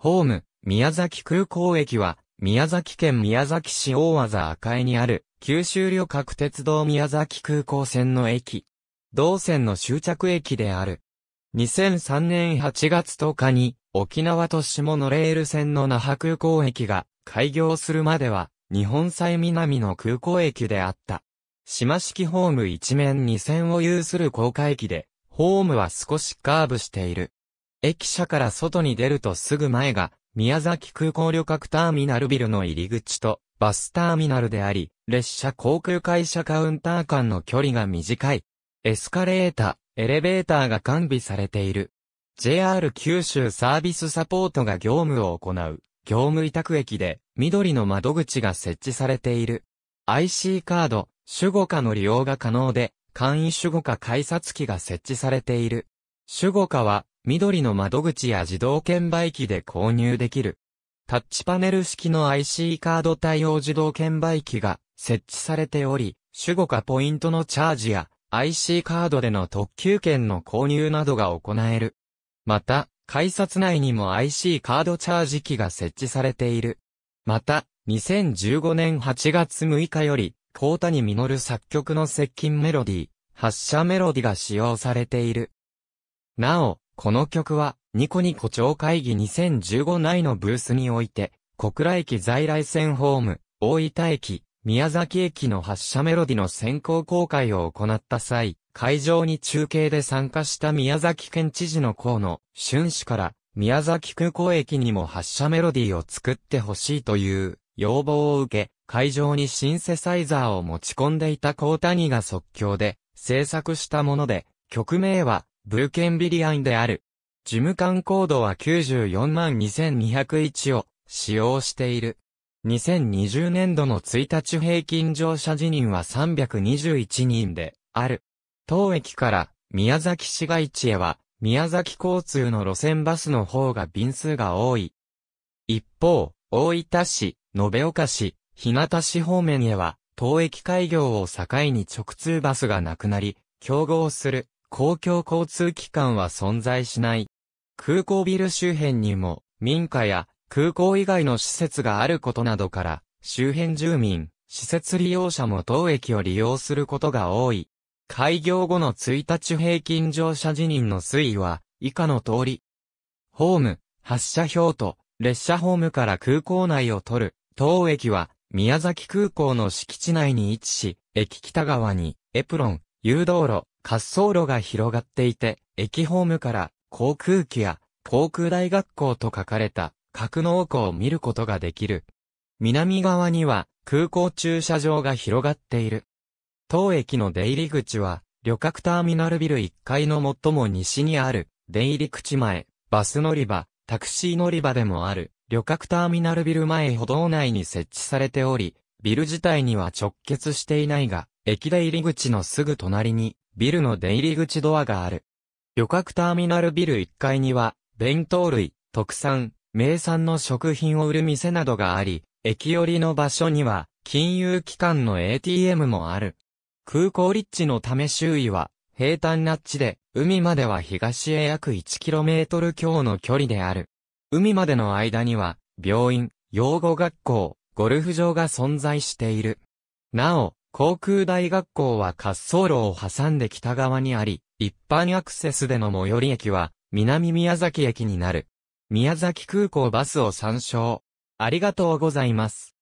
ホーム、宮崎空港駅は、宮崎県宮崎市大和赤江にある、九州旅客鉄道宮崎空港線の駅。同線の終着駅である。2003年8月10日に、沖縄都市モノレール線の那覇空港駅が開業するまでは、日本最南の空港駅であった。島式ホーム一面二線を有する高架駅で、ホームは少しカーブしている。駅舎から外に出るとすぐ前が、宮崎空港旅客ターミナルビルの入り口と、バスターミナルであり、列車航空会社カウンター間の距離が短い。エスカレーター、エレベーターが完備されている。JR 九州サービスサポートが業務を行う、業務委託駅で、緑の窓口が設置されている。IC カード、守護下の利用が可能で、簡易守護下改札機が設置されている。守護下は、緑の窓口や自動券売機で購入できる。タッチパネル式の IC カード対応自動券売機が設置されており、主語かポイントのチャージや IC カードでの特急券の購入などが行える。また、改札内にも IC カードチャージ機が設置されている。また、2015年8月6日より、高谷実作曲の接近メロディー、発射メロディが使用されている。なお、この曲は、ニコニコ町会議2015内のブースにおいて、小倉駅在来線ホーム、大分駅、宮崎駅の発車メロディの先行公開を行った際、会場に中継で参加した宮崎県知事の河野俊氏から、宮崎空港駅にも発車メロディを作ってほしいという要望を受け、会場にシンセサイザーを持ち込んでいた高谷が即興で制作したもので、曲名はブーケンビリアンである。事務官コードは94万2201を使用している。2020年度の1日平均乗車辞任は321人である。当駅から宮崎市街地へは宮崎交通の路線バスの方が便数が多い。一方、大分市、延岡市、日向市方面へは、当駅開業を境に直通バスがなくなり、競合する公共交通機関は存在しない。空港ビル周辺にも民家や空港以外の施設があることなどから、周辺住民、施設利用者も当駅を利用することが多い。開業後の1日平均乗車辞任の推移は、以下の通り。ホーム、発車表と、列車ホームから空港内を取る、当駅は、宮崎空港の敷地内に位置し、駅北側に、エプロン、誘導路、滑走路が広がっていて、駅ホームから航空機や航空大学校と書かれた格納庫を見ることができる。南側には空港駐車場が広がっている。当駅の出入り口は旅客ターミナルビル1階の最も西にある出入り口前、バス乗り場、タクシー乗り場でもある旅客ターミナルビル前歩道内に設置されており、ビル自体には直結していないが、駅出入り口のすぐ隣に、ビルの出入り口ドアがある。旅客ターミナルビル1階には、弁当類、特産、名産の食品を売る店などがあり、駅寄りの場所には、金融機関の ATM もある。空港立地のため周囲は、平坦な地で、海までは東へ約 1km 強の距離である。海までの間には、病院、養護学校、ゴルフ場が存在している。なお、航空大学校は滑走路を挟んで北側にあり、一般アクセスでの最寄り駅は、南宮崎駅になる。宮崎空港バスを参照。ありがとうございます。